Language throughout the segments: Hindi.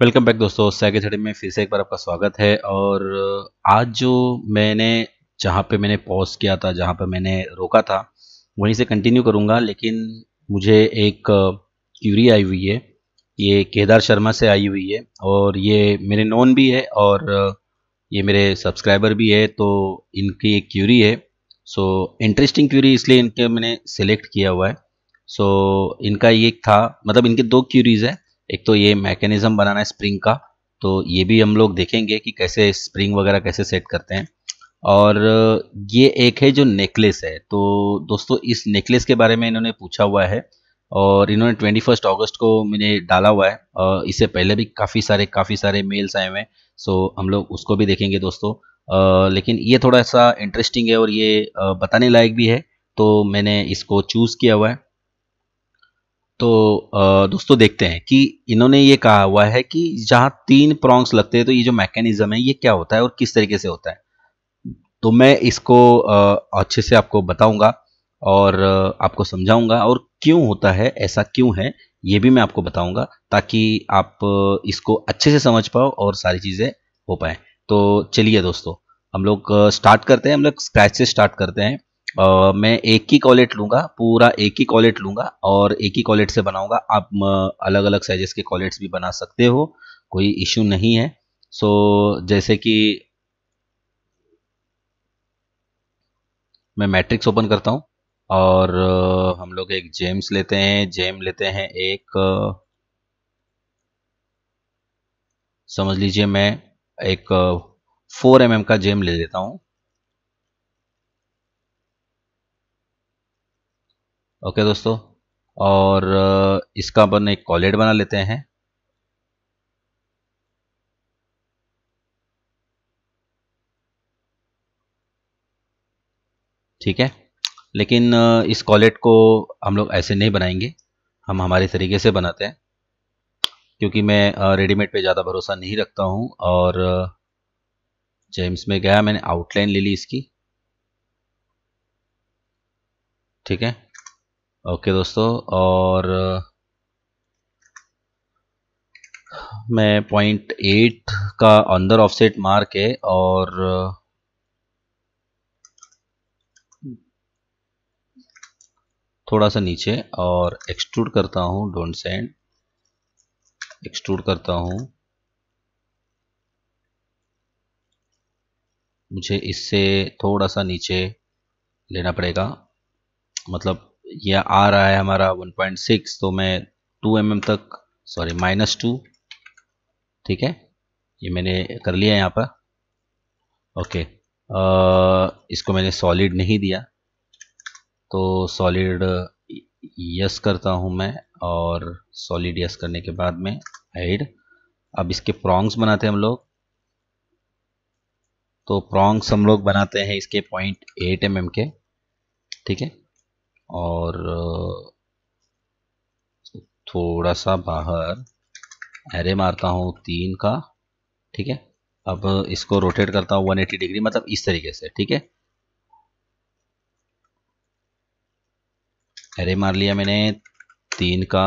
वेलकम बैक दोस्तों सैगे थड़ी में फिर से एक बार आपका स्वागत है और आज जो मैंने जहाँ पे मैंने पॉज किया था जहाँ पे मैंने रोका था वहीं से कंटिन्यू करूँगा लेकिन मुझे एक क्यूरी आई हुई है ये केदार शर्मा से आई हुई है और ये मेरे नॉन भी है और ये मेरे सब्सक्राइबर भी है तो इनकी एक क्यूरी है सो इंटरेस्टिंग क्यूरी इसलिए इनके मैंने सेलेक्ट किया हुआ है सो इनका ये था मतलब इनके दो क्यूरीज है एक तो ये मैकेनिज्म बनाना है स्प्रिंग का तो ये भी हम लोग देखेंगे कि कैसे स्प्रिंग वगैरह कैसे सेट करते हैं और ये एक है जो नेकलेस है तो दोस्तों इस नेकलेस के बारे में इन्होंने पूछा हुआ है और इन्होंने ट्वेंटी फर्स्ट अगस्त को मैंने डाला हुआ है और इससे पहले भी काफ़ी सारे काफ़ी सारे मेल्स आए हुए हैं सो हम लोग उसको भी देखेंगे दोस्तों लेकिन ये थोड़ा सा इंटरेस्टिंग है और ये बताने लायक भी है तो मैंने इसको चूज़ किया हुआ है तो दोस्तों देखते हैं कि इन्होंने ये कहा हुआ है कि जहाँ तीन प्रॉन्ग्स लगते हैं तो ये जो मैकेनिज्म है ये क्या होता है और किस तरीके से होता है तो मैं इसको अच्छे से आपको बताऊंगा और आपको समझाऊंगा और क्यों होता है ऐसा क्यों है ये भी मैं आपको बताऊंगा ताकि आप इसको अच्छे से समझ पाओ और सारी चीज़ें हो पाए तो चलिए दोस्तों हम लोग स्टार्ट करते हैं हम लोग स्क्रैच से स्टार्ट करते हैं मैं एक ही कॉलेट लूंगा पूरा एक ही कॉलेट लूंगा और एक ही कॉलेट से बनाऊंगा आप अलग अलग साइजेस के कॉलेट्स भी बना सकते हो कोई इश्यू नहीं है सो जैसे कि मैं मैट्रिक्स ओपन करता हूँ और हम लोग एक जेम्स लेते हैं जेम लेते हैं एक समझ लीजिए मैं एक फोर एम mm का जेम ले लेता हूँ ओके दोस्तों और इसका अपन एक कॉलेट बना लेते हैं ठीक है लेकिन इस कॉलेट को हम लोग ऐसे नहीं बनाएंगे हम हमारे तरीके से बनाते हैं क्योंकि मैं रेडीमेड पे ज़्यादा भरोसा नहीं रखता हूँ और जेम्स में गया मैंने आउटलाइन ले ली इसकी ठीक है ओके दोस्तों और मैं पॉइंट एट का अंदर ऑफसेट मार के और थोड़ा सा नीचे और एक्सट्रूड करता हूँ डोंट सेंड एक्सट्रूड करता हूँ मुझे इससे थोड़ा सा नीचे लेना पड़ेगा मतलब ये आ रहा है हमारा 1.6 तो मैं 2 एम mm तक सॉरी माइनस टू ठीक है ये मैंने कर लिया यहाँ पर ओके आ, इसको मैंने सॉलिड नहीं दिया तो सॉलिड यस करता हूँ मैं और सॉलिड यस करने के बाद में एड अब इसके प्रॉन्ग्स बनाते हैं हम लोग तो प्रॉन्ग्स हम लोग बनाते हैं इसके पॉइंट एट एम के ठीक है और थोड़ा सा बाहर एरे मारता हूँ तीन का ठीक है अब इसको रोटेट करता हूँ 180 डिग्री मतलब इस तरीके से ठीक है एरे मार लिया मैंने तीन का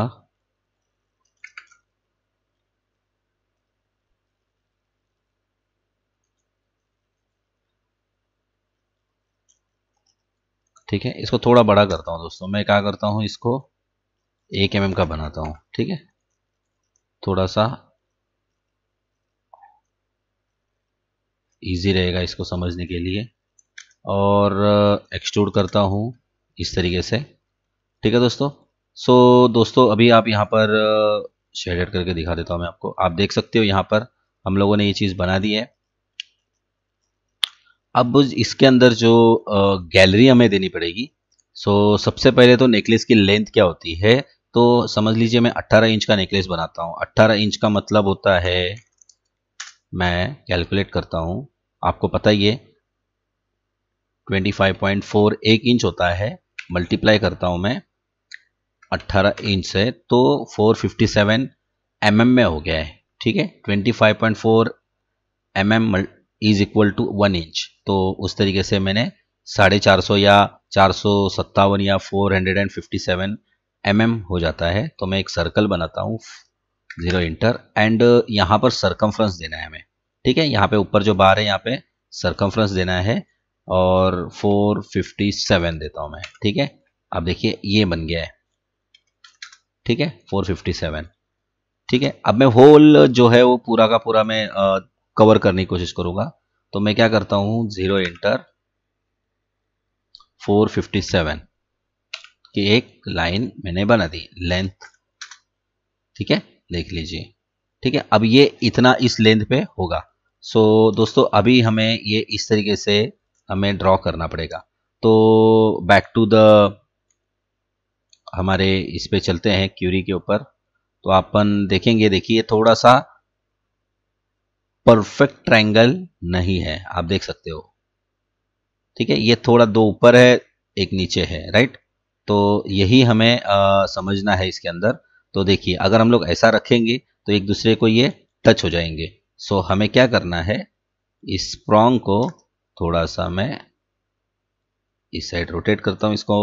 ठीक है इसको थोड़ा बड़ा करता हूँ दोस्तों मैं क्या करता हूँ इसको एक एम का बनाता हूँ ठीक है थोड़ा सा इजी रहेगा इसको समझने के लिए और एक्सट्रूड करता हूँ इस तरीके से ठीक है दोस्तों सो so, दोस्तों अभी आप यहाँ पर शेडेड करके दिखा देता हूँ मैं आपको आप देख सकते हो यहाँ पर हम लोगों ने ये चीज़ बना दी है अब इसके अंदर जो गैलरी हमें देनी पड़ेगी सो सबसे पहले तो नेकलेस की लेंथ क्या होती है तो समझ लीजिए मैं 18 इंच का नेकलेस बनाता हूँ 18 इंच का मतलब होता है मैं कैलकुलेट करता हूँ आपको पता ही है 25.4 एक इंच होता है मल्टीप्लाई करता हूँ मैं 18 इंच से तो 457 फिफ्टी mm में हो गया है ठीक है 25.4 five mm is equal to one inch तो उस तरीके से मैंने साढ़े चार सौ या चार सौ सत्तावन या four hundred and fifty seven M M हो जाता है तो मैं एक सर्कल बनाता हूँ जीरो इंटर एंड यहाँ पर सरकमफ्रेंस देना है हमें ठीक है यहाँ पे ऊपर जो बार है यहाँ पे सरकमफ्रेंस देना है और फोर फिफ्टी सेवन देता हूँ मैं ठीक है अब देखिए ये बन गया है ठीक है फोर फिफ्टी सेवन ठीक है अब मैं होल जो है वो पूरा का पूरा मैं कवर करने की कोशिश करूंगा तो मैं क्या करता हूं जीरो इंटर 457 की एक लाइन मैंने बना दी लेंथ ठीक है देख लीजिए ठीक है अब ये इतना इस लेंथ पे होगा सो so, दोस्तों अभी हमें ये इस तरीके से हमें ड्रॉ करना पड़ेगा तो बैक टू द हमारे इस पे चलते हैं क्यूरी के ऊपर तो अपन देखेंगे देखिए थोड़ा सा परफेक्ट ट्रायंगल नहीं है आप देख सकते हो ठीक है ये थोड़ा दो ऊपर है एक नीचे है राइट तो यही हमें आ, समझना है इसके अंदर तो देखिए अगर हम लोग ऐसा रखेंगे तो एक दूसरे को ये टच हो जाएंगे सो हमें क्या करना है इस प्रोंग को थोड़ा सा मैं इस साइड रोटेट करता हूं इसको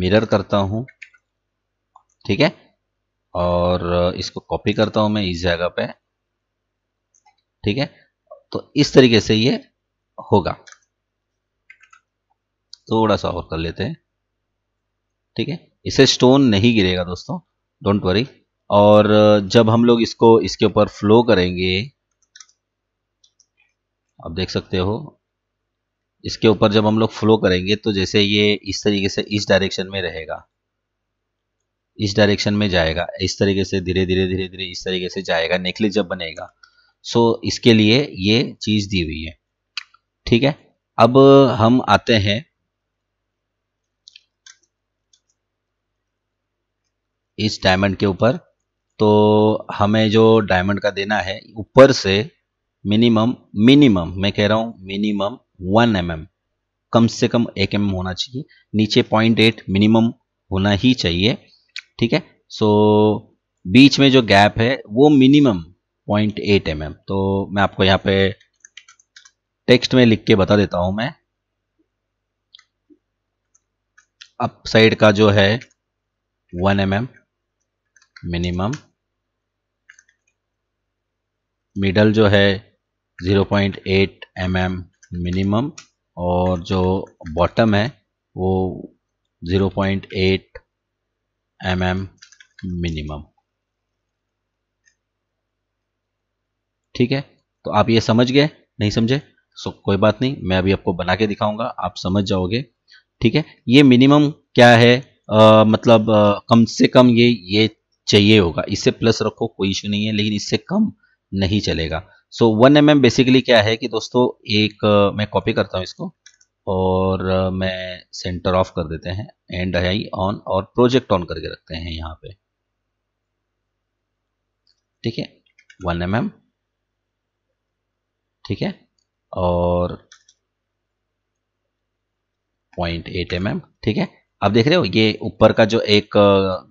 मिरर करता हूं ठीक है और इसको कॉपी करता हूं मैं इस जगह पे ठीक है तो इस तरीके से ये होगा थोड़ा सा और कर लेते हैं ठीक है इसे स्टोन नहीं गिरेगा दोस्तों डोंट वरी और जब हम लोग इसको इसके ऊपर फ्लो करेंगे आप देख सकते हो इसके ऊपर जब हम लोग फ्लो करेंगे तो जैसे ये इस तरीके से इस डायरेक्शन में रहेगा इस डायरेक्शन में जाएगा इस तरीके से धीरे धीरे धीरे धीरे इस तरीके से जाएगा नेकलेस जब बनेगा सो इसके लिए ये चीज़ दी हुई है ठीक है अब हम आते हैं इस डायमंड के ऊपर तो हमें जो डायमंड का देना है ऊपर से मिनिमम मिनिमम मैं कह रहा हूं मिनिमम वन एम mm, कम से कम एक एम mm होना चाहिए नीचे पॉइंट एट मिनिमम होना ही चाहिए ठीक है सो so, बीच में जो गैप है वो मिनिमम पॉइंट एट एम तो मैं आपको यहां पे टेक्स्ट में लिख के बता देता हूं मैं अप साइड का जो है one M M minimum middle जो है 0.8 पॉइंट mm मिनिमम और जो बॉटम है वो 0.8 mm मिनिमम ठीक है तो आप ये समझ गए नहीं समझे सो कोई बात नहीं मैं अभी आपको बना के दिखाऊंगा आप समझ जाओगे ठीक है ये मिनिमम क्या है आ, मतलब आ, कम से कम ये ये चाहिए होगा इससे प्लस रखो कोई इश्यू नहीं है लेकिन इससे कम नहीं चलेगा सो वन एम बेसिकली क्या है कि दोस्तों एक आ, मैं कॉपी करता हूं इसको और मैं सेंटर ऑफ कर देते हैं एंड आई ऑन और प्रोजेक्ट ऑन करके रखते हैं यहाँ पे ठीक है वन एम एम ठीक है और पॉइंट एट एम एम ठीक है आप देख रहे हो ये ऊपर का जो एक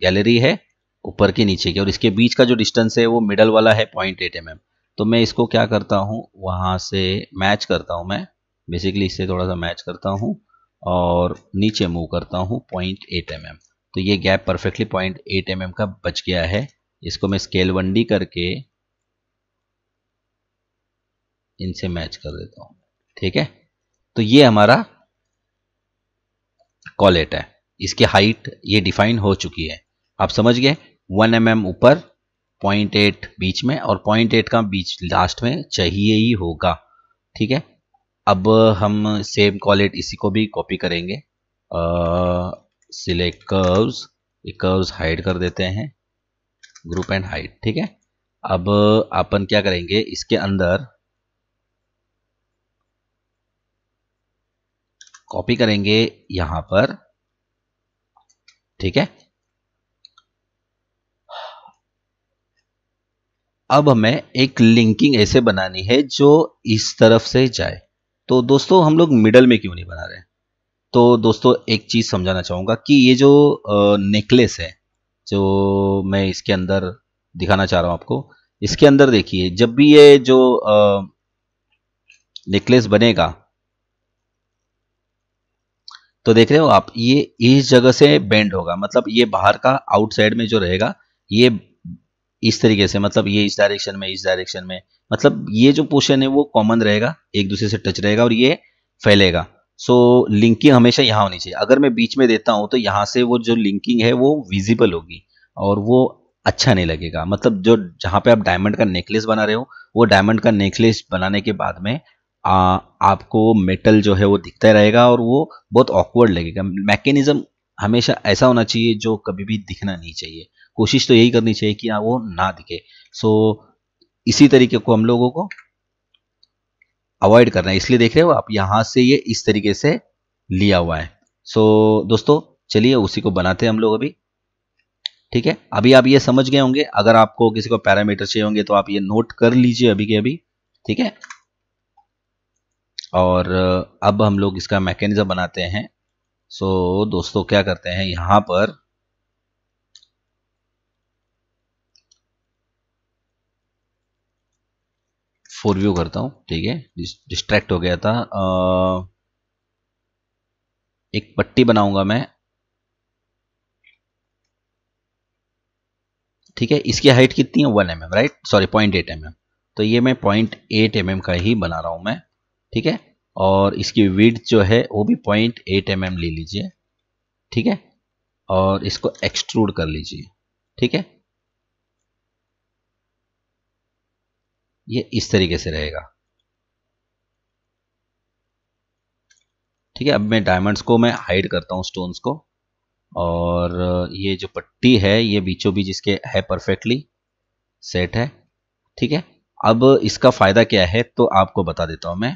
गैलरी है ऊपर के नीचे की और इसके बीच का जो डिस्टेंस है वो मिडल वाला है पॉइंट एट एम एम तो मैं इसको क्या करता हूँ वहां से मैच करता हूँ मैं बेसिकली इससे थोड़ा सा मैच करता हूँ और नीचे मूव करता हूँ पॉइंट एट एम एम तो ये gap perfectly point eight M M का बच गया है इसको मैं स्केल डी करके इनसे मैच कर देता हूँ ठीक है तो ये हमारा कॉलेट है इसकी हाइट ये डिफाइन हो चुकी है आप समझ गए वन एम एम ऊपर पॉइंट एट बीच में और पॉइंट एट का बीच लास्ट में चाहिए ही होगा ठीक है अब हम सेम कॉलेट इसी को भी कॉपी करेंगे सिलेक्ट कर्व्स कर्व्स हाइड कर देते हैं ग्रुप एंड हाइड ठीक है अब अपन क्या करेंगे इसके अंदर कॉपी करेंगे यहां पर ठीक है अब हमें एक लिंकिंग ऐसे बनानी है जो इस तरफ से जाए तो दोस्तों हम लोग मिडल में क्यों नहीं बना रहे तो दोस्तों एक चीज़ समझाना चाहूंगा कि ये जो नेकलेस है जो मैं इसके अंदर दिखाना चाह रहा हूं आपको इसके अंदर देखिए जब भी ये जो नेकलेस बनेगा तो देख रहे हो आप ये इस जगह से बेंड होगा मतलब ये बाहर का आउटसाइड में जो रहेगा ये इस तरीके से मतलब ये इस डायरेक्शन में इस डायरेक्शन में मतलब ये जो पोर्शन है वो कॉमन रहेगा एक दूसरे से टच रहेगा और ये फैलेगा सो so, लिंकिंग हमेशा यहाँ होनी चाहिए अगर मैं बीच में देता हूँ तो यहाँ से वो जो लिंकिंग है वो विजिबल होगी और वो अच्छा नहीं लगेगा मतलब जो जहाँ पे आप डायमंड का नेकलेस बना रहे हो वो डायमंड का नेकलेस बनाने के बाद में आ, आपको मेटल जो है वो दिखता रहेगा और वो बहुत ऑकवर्ड लगेगा मैकेनिज्म हमेशा ऐसा होना चाहिए जो कभी भी दिखना नहीं चाहिए कोशिश तो यही करनी चाहिए कि हाँ, वो ना दिखे सो इसी तरीके को हम लोगों को अवॉइड करना है इसलिए देख रहे हो आप यहां से ये इस तरीके से लिया हुआ है सो so, दोस्तों चलिए उसी को बनाते हैं हम लोग अभी ठीक है अभी आप ये समझ गए होंगे अगर आपको किसी को पैरामीटर चाहिए होंगे तो आप ये नोट कर लीजिए अभी के अभी ठीक है और अब हम लोग इसका मैकेनिज्म बनाते हैं सो so, दोस्तों क्या करते हैं यहां पर फोर व्यू करता हूँ ठीक है डिस्ट्रैक्ट हो गया था आ, एक पट्टी बनाऊंगा मैं ठीक है इसकी हाइट कितनी है one M M right sorry point eight M M तो ये मैं पॉइंट एट एम एम का ही बना रहा हूँ मैं ठीक है और इसकी विड्थ जो है वो भी पॉइंट एट एम एम ले लीजिए ठीक है और इसको एक्सट्रूड कर लीजिए ठीक है ये इस तरीके से रहेगा ठीक है अब मैं डायमंड्स को मैं हाइड करता हूँ स्टोन्स को और ये जो पट्टी है ये बीचों बीच इसके है परफेक्टली सेट है ठीक है अब इसका फायदा क्या है तो आपको बता देता हूं मैं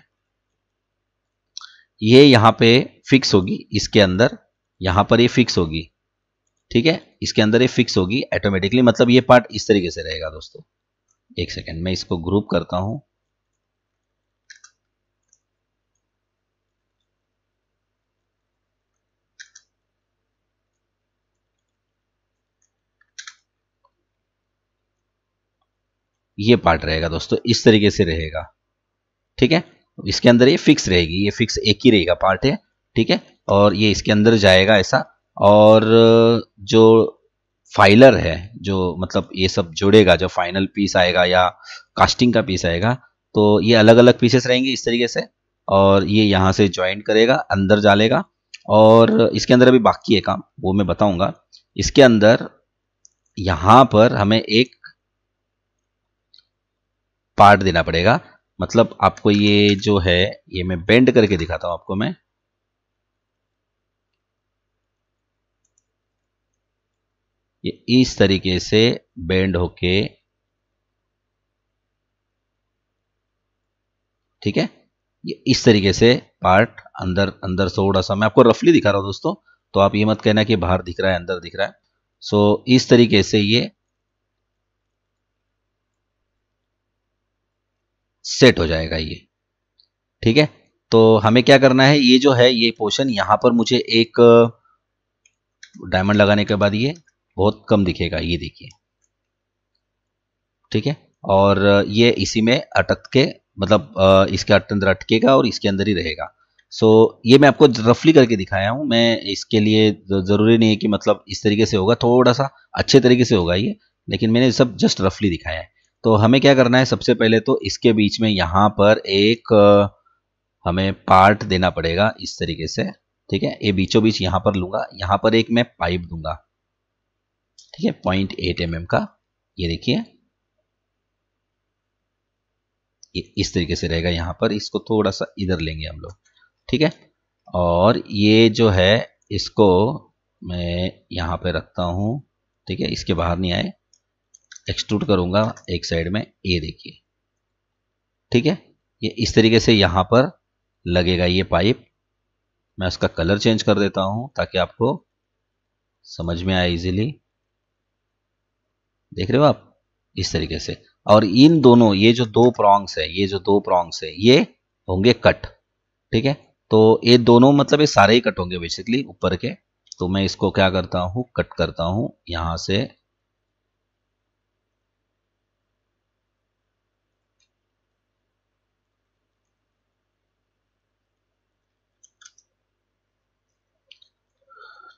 ये यहां पे फिक्स होगी इसके अंदर यहां पर ये फिक्स होगी ठीक है इसके अंदर ये फिक्स होगी ऑटोमेटिकली मतलब ये पार्ट इस तरीके से रहेगा दोस्तों एक सेकेंड मैं इसको ग्रुप करता हूं ये पार्ट रहेगा दोस्तों इस तरीके से रहेगा ठीक है इसके अंदर ये फिक्स रहेगी ये फिक्स एक ही रहेगा पार्ट है ठीक है और ये इसके अंदर जाएगा ऐसा और जो फाइलर है जो मतलब ये सब जुड़ेगा जो फाइनल पीस आएगा या कास्टिंग का पीस आएगा तो ये अलग अलग पीसेस रहेंगे इस तरीके से और ये यहाँ से ज्वाइंट करेगा अंदर जालेगा और इसके अंदर अभी बाकी है काम वो मैं बताऊंगा इसके अंदर यहाँ पर हमें एक पार्ट देना पड़ेगा मतलब आपको ये जो है ये मैं बेंड करके दिखाता हूँ आपको मैं ये इस तरीके से बेंड होके ठीक है ये इस तरीके से पार्ट अंदर अंदर थोड़ा सा मैं आपको रफली दिखा रहा हूं दोस्तों तो आप ये मत कहना कि बाहर दिख रहा है अंदर दिख रहा है सो so, इस तरीके से ये सेट हो जाएगा ये ठीक है तो हमें क्या करना है ये जो है ये पोर्शन यहां पर मुझे एक डायमंड लगाने के बाद ये बहुत कम दिखेगा ये देखिए ठीक है और ये इसी में अटक के मतलब इसके अंदर अटकेगा और इसके अंदर ही रहेगा सो so, ये मैं आपको रफली करके दिखाया हूँ मैं इसके लिए ज़रूरी नहीं है कि मतलब इस तरीके से होगा थोड़ा सा अच्छे तरीके से होगा ये लेकिन मैंने सब जस्ट रफली दिखाया है तो हमें क्या करना है सबसे पहले तो इसके बीच में यहाँ पर एक हमें पार्ट देना पड़ेगा इस तरीके से ठीक है ये बीचों बीच यहाँ पर लूँगा यहाँ पर एक मैं पाइप दूंगा ठीक है पॉइंट एट एम का ये देखिए ये इस तरीके से रहेगा यहां पर इसको थोड़ा सा इधर लेंगे हम लोग ठीक है और ये जो है इसको मैं यहां पे रखता हूं ठीक है इसके बाहर नहीं आए एक्सट्रूट करूंगा एक साइड में ये देखिए ठीक है ये इस तरीके से यहां पर लगेगा ये पाइप मैं उसका कलर चेंज कर देता हूं ताकि आपको समझ में आए इजीली देख रहे हो आप इस तरीके से और इन दोनों ये जो दो प्रॉन्ग्स है ये जो दो प्रॉन्ग्स है ये होंगे कट ठीक है तो ये दोनों मतलब ये सारे ही कट होंगे बेसिकली ऊपर के तो मैं इसको क्या करता हूं कट करता हूं यहां से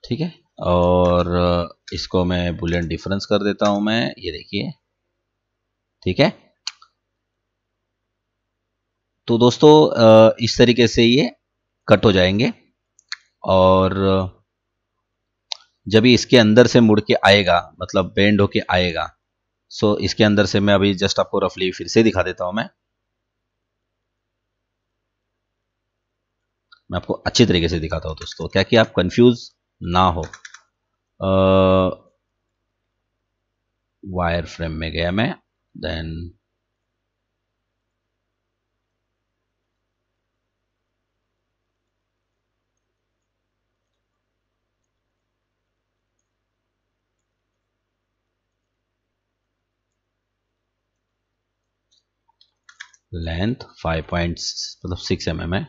ठीक है और इसको मैं बुलियन डिफरेंस कर देता हूं मैं ये देखिए ठीक है तो दोस्तों इस तरीके से ये कट हो जाएंगे और जब इसके अंदर से मुड़ के आएगा मतलब बेंड होके आएगा सो इसके अंदर से मैं अभी जस्ट आपको रफली फिर से दिखा देता हूं मैं मैं आपको अच्छी तरीके से दिखाता हूं दोस्तों क्या कि आप कंफ्यूज ना हो वायर फ्रेम में गया मैं देन लेंथ 5.6 मतलब 6 एम एम है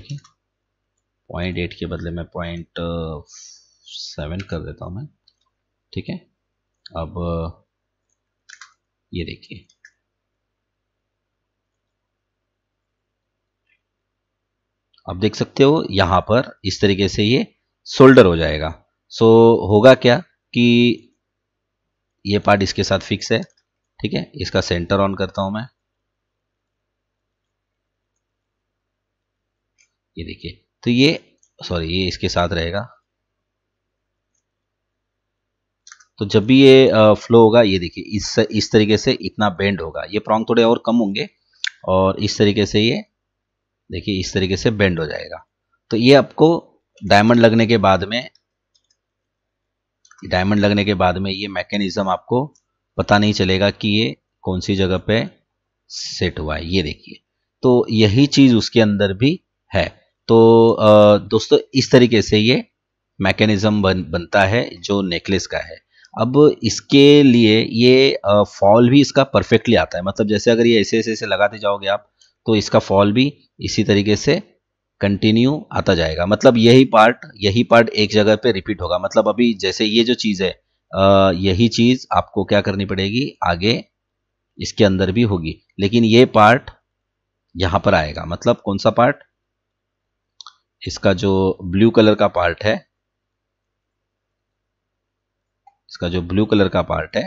देखिए पॉइंट एट के बदले में पॉइंट सेवन uh, कर देता हूँ मैं ठीक है अब ये देखिए आप देख सकते हो यहां पर इस तरीके से ये सोल्डर हो जाएगा सो so, होगा क्या कि ये पार्ट इसके साथ फिक्स है ठीक है इसका सेंटर ऑन करता हूं मैं ये देखिए तो ये सॉरी ये इसके साथ रहेगा तो जब भी ये फ्लो होगा ये देखिए इस इस तरीके से इतना बेंड होगा ये प्रॉन्ग थोड़े और कम होंगे और इस तरीके से ये देखिए इस तरीके से बेंड हो जाएगा तो ये आपको डायमंड लगने के बाद में डायमंड लगने के बाद में ये मैकेनिज्म आपको पता नहीं चलेगा कि ये कौन सी जगह पे सेट हुआ है ये देखिए तो यही चीज़ उसके अंदर भी है तो दोस्तों इस तरीके से ये मैकेनिज्म बन बनता है जो नेकलेस का है अब इसके लिए ये फॉल भी इसका परफेक्टली आता है मतलब जैसे अगर ये ऐसे ऐसे ऐसे लगाते जाओगे आप तो इसका फॉल भी इसी तरीके से कंटिन्यू आता जाएगा मतलब यही पार्ट यही पार्ट एक जगह पे रिपीट होगा मतलब अभी जैसे ये जो चीज़ है यही चीज़ आपको क्या करनी पड़ेगी आगे इसके अंदर भी होगी लेकिन ये पार्ट यहाँ पर आएगा मतलब कौन सा पार्ट इसका जो ब्लू कलर का पार्ट है इसका जो ब्लू कलर का पार्ट है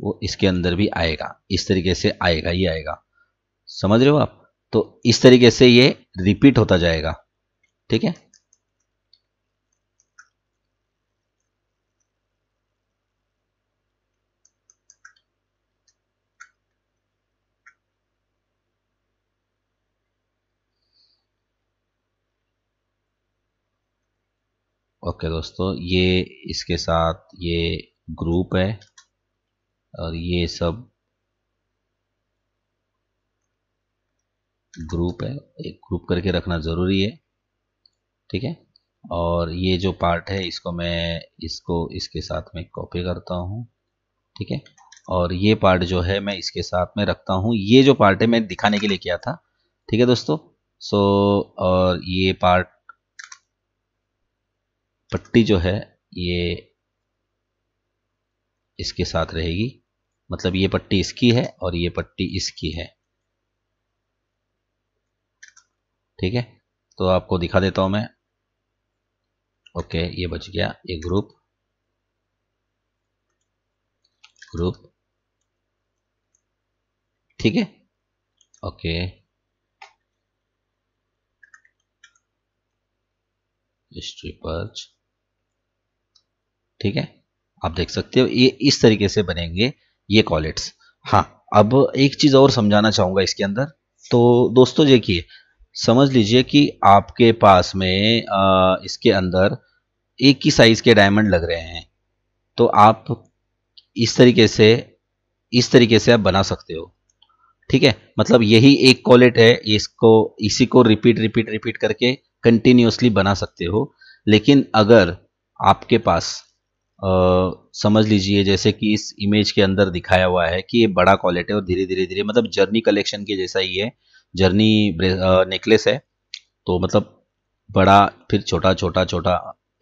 वो इसके अंदर भी आएगा इस तरीके से आएगा ही आएगा समझ रहे हो आप तो इस तरीके से ये रिपीट होता जाएगा ठीक है ओके दोस्तों ये इसके साथ ये ग्रुप है और ये सब ग्रुप है एक ग्रुप करके रखना ज़रूरी है ठीक है और ये जो पार्ट है इसको मैं इसको इसके साथ में कॉपी करता हूँ ठीक है और ये पार्ट जो है मैं इसके साथ में रखता हूँ ये जो पार्ट है मैं दिखाने के लिए किया था ठीक है दोस्तों सो और ये पार्ट पट्टी जो है ये इसके साथ रहेगी मतलब ये पट्टी इसकी है और ये पट्टी इसकी है ठीक है तो आपको दिखा देता हूं मैं ओके ये बच गया ये ग्रुप ग्रुप ठीक है ओके स्ट्रिपर्च ठीक है आप देख सकते हो ये इस तरीके से बनेंगे ये कॉलेट्स हाँ अब एक चीज़ और समझाना चाहूंगा इसके अंदर तो दोस्तों देखिए समझ लीजिए कि आपके पास में आ, इसके अंदर एक ही साइज़ के डायमंड लग रहे हैं तो आप इस तरीके से इस तरीके से आप बना सकते हो ठीक है मतलब यही एक कॉलेट है इसको इसी को रिपीट रिपीट रिपीट करके कंटिन्यूसली बना सकते हो लेकिन अगर आपके पास समझ लीजिए जैसे कि इस इमेज के अंदर दिखाया हुआ है कि ये बड़ा क्वालिटी है और धीरे धीरे धीरे मतलब जर्नी कलेक्शन के जैसा ही है जर्नी नेकलेस है तो मतलब बड़ा फिर छोटा छोटा छोटा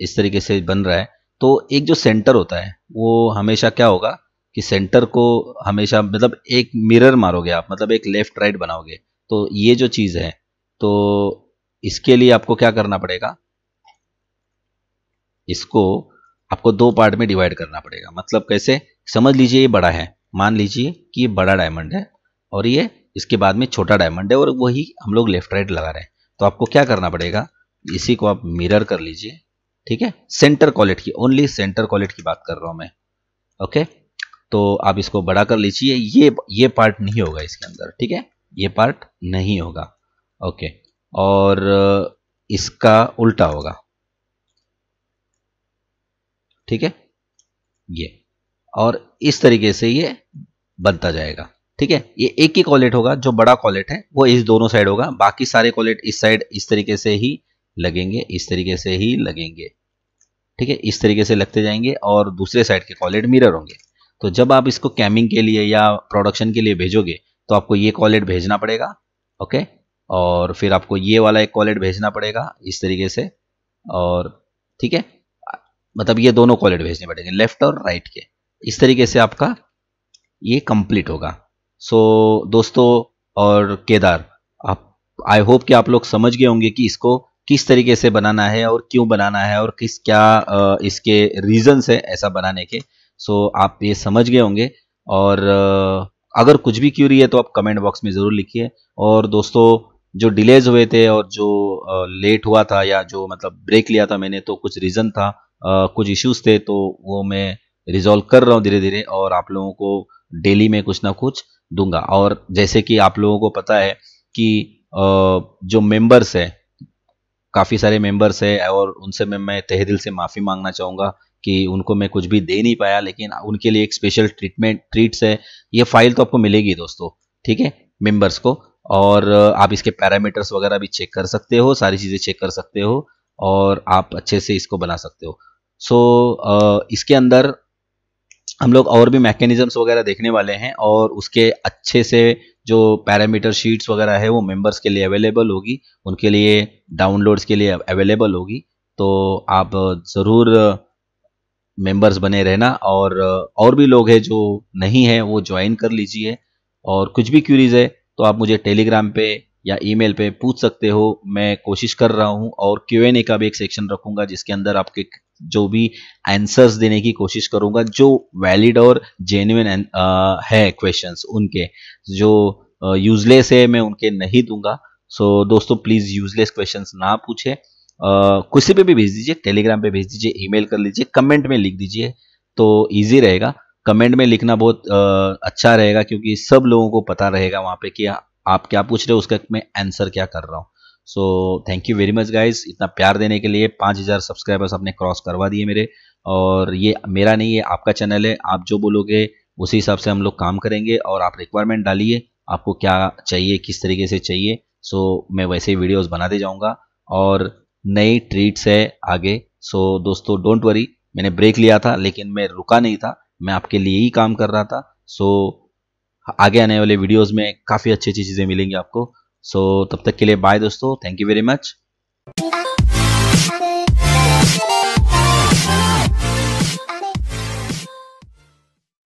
इस तरीके से बन रहा है तो एक जो सेंटर होता है वो हमेशा क्या होगा कि सेंटर को हमेशा मतलब एक मिरर मारोगे आप मतलब एक लेफ्ट राइट बनाओगे तो ये जो चीज़ है तो इसके लिए आपको क्या करना पड़ेगा इसको आपको दो पार्ट में डिवाइड करना पड़ेगा मतलब कैसे समझ लीजिए ये बड़ा है मान लीजिए कि ये बड़ा डायमंड है और ये इसके बाद में छोटा डायमंड है और वही हम लोग लेफ्ट राइट लगा रहे हैं तो आपको क्या करना पड़ेगा इसी को आप मिरर कर लीजिए ठीक है सेंटर कॉलेट की ओनली सेंटर कॉलेट की बात कर रहा हूँ मैं ओके तो आप इसको बड़ा कर लीजिए ये ये पार्ट नहीं होगा इसके अंदर ठीक है ये पार्ट नहीं होगा ओके और इसका उल्टा होगा ठीक है ये और इस तरीके से ये बनता जाएगा ठीक है ये एक ही कॉलेट होगा जो बड़ा कॉलेट है वो इस दोनों साइड होगा बाकी सारे कॉलेट इस साइड इस तरीके से ही लगेंगे इस तरीके से ही लगेंगे ठीक है इस तरीके से लगते जाएंगे और दूसरे साइड के कॉलेट मिरर होंगे तो जब आप इसको कैमिंग के लिए या प्रोडक्शन के लिए भेजोगे तो आपको ये कॉलेट भेजना पड़ेगा ओके और फिर आपको ये वाला एक कॉलेट भेजना पड़ेगा इस तरीके से और ठीक है मतलब ये दोनों कॉलेट भेजने पड़ेंगे लेफ्ट और राइट के इस तरीके से आपका ये कंप्लीट होगा सो so, दोस्तों और केदार आप आई होप कि आप लोग समझ गए होंगे कि इसको किस तरीके से बनाना है और क्यों बनाना है और किस क्या इसके रीजंस है ऐसा बनाने के सो so, आप ये समझ गए होंगे और अगर कुछ भी क्यूरी है तो आप कमेंट बॉक्स में ज़रूर लिखिए और दोस्तों जो डिलेज हुए थे और जो लेट हुआ था या जो मतलब ब्रेक लिया था मैंने तो कुछ रीज़न था कुछ इश्यूज थे तो वो मैं रिजोल्व कर रहा हूँ धीरे धीरे और आप लोगों को डेली में कुछ ना कुछ दूंगा और जैसे कि आप लोगों को पता है कि जो मेंबर्स है काफ़ी सारे मेंबर्स है और उनसे मैं मैं तह दिल से माफ़ी मांगना चाहूँगा कि उनको मैं कुछ भी दे नहीं पाया लेकिन उनके लिए एक स्पेशल ट्रीटमेंट ट्रीट्स है ये फाइल तो आपको मिलेगी दोस्तों ठीक है मेंबर्स को और आप इसके पैरामीटर्स वगैरह भी चेक कर सकते हो सारी चीज़ें चेक कर सकते हो और आप अच्छे से इसको बना सकते हो सो so, इसके अंदर हम लोग और भी मैकेनिज़म्स वगैरह देखने वाले हैं और उसके अच्छे से जो पैरामीटर शीट्स वगैरह है वो मेंबर्स के लिए अवेलेबल होगी उनके लिए डाउनलोड्स के लिए अवेलेबल होगी तो आप ज़रूर मेंबर्स बने रहना और और भी लोग हैं जो नहीं है वो ज्वाइन कर लीजिए और कुछ भी क्यूरीज है तो आप मुझे टेलीग्राम पे या ईमेल पे पूछ सकते हो मैं कोशिश कर रहा हूँ और क्यू एन ए का भी एक सेक्शन रखूंगा जिसके अंदर आपके जो भी आंसर्स देने की कोशिश करूंगा जो वैलिड और जेन्युन है क्वेश्चंस उनके जो यूजलेस है मैं उनके नहीं दूंगा सो so, दोस्तों प्लीज यूजलेस क्वेश्चंस ना पूछे कुछ पे भी भेज दीजिए टेलीग्राम पे भेज दीजिए ईमेल कर लीजिए कमेंट में लिख दीजिए तो इजी रहेगा कमेंट में लिखना बहुत आ, अच्छा रहेगा क्योंकि सब लोगों को पता रहेगा वहां पे कि आप क्या पूछ रहे हो उसका मैं आंसर क्या कर रहा हूँ so thank you very much guys इतना प्यार देने के लिए पाँच हज़ार सब्सक्राइबर्स आपने क्रॉस करवा दिए मेरे और ये मेरा नहीं है आपका चैनल है आप जो बोलोगे उसी हिसाब से हम लोग काम करेंगे और आप रिक्वायरमेंट डालिए आपको क्या चाहिए किस तरीके से चाहिए सो so, मैं वैसे ही वीडियोज़ बनाते जाऊंगा और नई ट्रीट्स है आगे सो so, दोस्तों डोंट वरी मैंने ब्रेक लिया था लेकिन मैं रुका नहीं था मैं आपके लिए ही काम कर रहा था सो so, आगे आने वाले वीडियोस में काफ़ी अच्छी अच्छी चीज़ें मिलेंगी आपको सो so, तब तक के लिए बाय दोस्तों थैंक यू वेरी मच